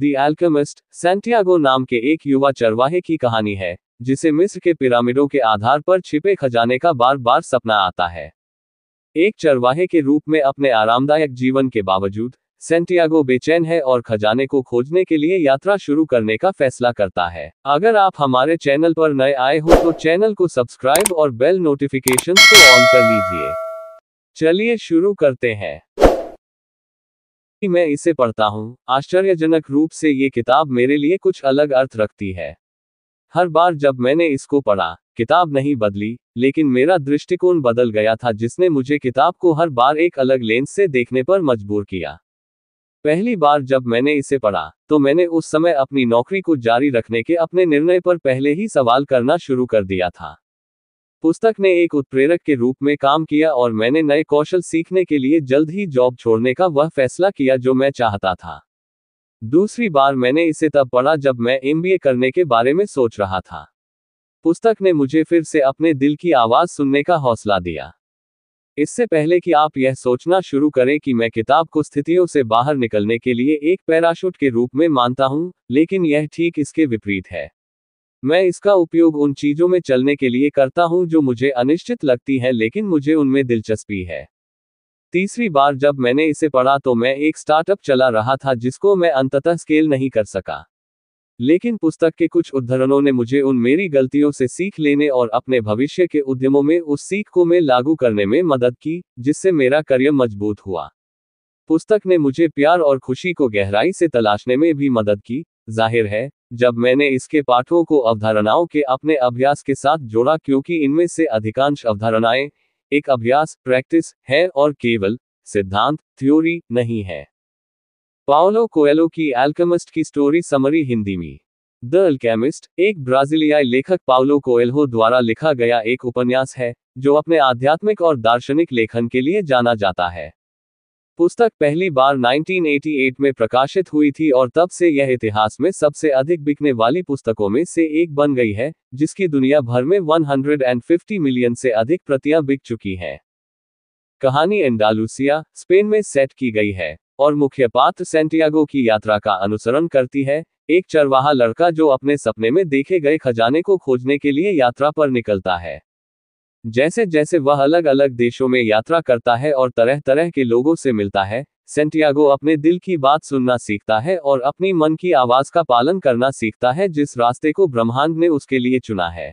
दी alchemist Santiago नाम के एक युवा चरवाहे की कहानी है जिसे मिस्र के पिरामिडों के आधार पर छिपे खजाने का बार बार सपना आता है एक चरवाहे के रूप में अपने आरामदायक जीवन के बावजूद सेंटियागो बेचैन है और खजाने को खोजने के लिए यात्रा शुरू करने का फैसला करता है अगर आप हमारे चैनल पर नए आए हो तो चैनल को सब्सक्राइब और बेल नोटिफिकेशन को ऑन कर लीजिए चलिए शुरू करते हैं मैं इसे पढ़ता हूँ आश्चर्यजनक रूप से ये किताब मेरे लिए कुछ अलग अर्थ रखती है हर बार जब मैंने इसको पढ़ा किताब नहीं बदली लेकिन मेरा दृष्टिकोण बदल गया था जिसने मुझे किताब को हर बार एक अलग लेंस से देखने पर मजबूर किया पहली बार जब मैंने इसे पढ़ा तो मैंने उस समय अपनी नौकरी को जारी रखने के अपने निर्णय पर पहले ही सवाल करना शुरू कर दिया था पुस्तक ने एक उत्प्रेरक के रूप में काम किया और मैंने नए कौशल सीखने के लिए जल्द ही जॉब छोड़ने का वह फैसला किया जो मैं चाहता था दूसरी बार मैंने इसे तब पढ़ा जब मैं एम करने के बारे में सोच रहा था पुस्तक ने मुझे फिर से अपने दिल की आवाज सुनने का हौसला दिया इससे पहले कि आप यह सोचना शुरू करें कि मैं किताब को स्थितियों से बाहर निकलने के लिए एक पैराशूट के रूप में मानता हूं लेकिन यह ठीक इसके विपरीत है मैं इसका उपयोग उन चीजों में चलने के लिए करता हूं जो मुझे अनिश्चित लगती हैं लेकिन मुझे उनमें दिलचस्पी है तीसरी बार जब मैंने इसे पढ़ा तो मैं एक स्टार्टअप चला रहा था जिसको मैं अंततः स्केल नहीं कर सका लेकिन पुस्तक के कुछ उद्धरणों ने मुझे उन मेरी गलतियों से सीख लेने और अपने भविष्य के उद्यमों में उस सीख को मैं लागू करने में मदद की जिससे मेरा करियर मजबूत हुआ पुस्तक ने मुझे प्यार और खुशी को गहराई से तलाशने में भी मदद की जाहिर है जब मैंने इसके पाठों को अवधारणाओं के अपने अभ्यास के साथ जोड़ा क्योंकि इनमें से अधिकांश अवधारणाएं एक अभ्यास प्रैक्टिस है और केवल सिद्धांत थ्योरी नहीं है पाओलो कोएलो की एल्केमिस्ट की स्टोरी समरी हिंदी में द अल्केमिस्ट एक ब्राजीलियाई लेखक पाओलो कोएल्हो द्वारा लिखा गया एक उपन्यास है जो अपने आध्यात्मिक और दार्शनिक लेखन के लिए जाना जाता है पुस्तक पहली बार 1988 में प्रकाशित हुई थी और तब से यह इतिहास में सबसे अधिक बिकने वाली पुस्तकों में से एक बन गई है जिसकी दुनिया भर में 150 मिलियन से अधिक प्रतियां बिक चुकी हैं कहानी एंडालुसिया स्पेन में सेट की गई है और मुख्य पात्र सेंटियागो की यात्रा का अनुसरण करती है एक चरवाहा लड़का जो अपने सपने में देखे गए खजाने को खोजने के लिए यात्रा पर निकलता है जैसे जैसे वह अलग अलग देशों में यात्रा करता है और तरह तरह के लोगों से मिलता है सेंटियागो अपने दिल की बात सुनना सीखता है और अपने मन की आवाज का पालन करना सीखता है जिस रास्ते को ब्रह्मांड ने उसके लिए चुना है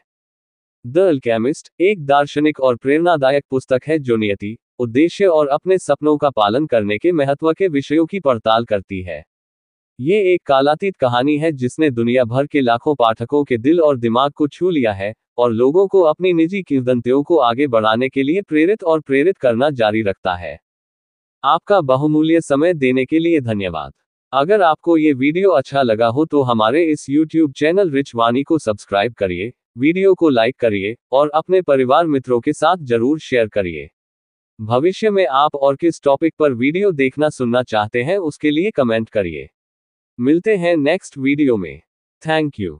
द अल्केमिस्ट एक दार्शनिक और प्रेरणादायक पुस्तक है जो नियति उद्देश्य और अपने सपनों का पालन करने के महत्व के विषयों की पड़ताल करती है ये एक कालातीत कहानी है जिसने दुनिया भर के लाखों पाठकों के दिल और दिमाग को छू लिया है और लोगों को अपनी निजी किरदंतियों को आगे बढ़ाने के लिए प्रेरित और प्रेरित करना जारी रखता है आपका बहुमूल्य समय देने के लिए धन्यवाद अगर आपको ये वीडियो अच्छा लगा हो तो हमारे इस YouTube चैनल रिच वानी को सब्सक्राइब करिए वीडियो को लाइक करिए और अपने परिवार मित्रों के साथ जरूर शेयर करिए भविष्य में आप और किस टॉपिक पर वीडियो देखना सुनना चाहते हैं उसके लिए कमेंट करिए मिलते हैं नेक्स्ट वीडियो में थैंक यू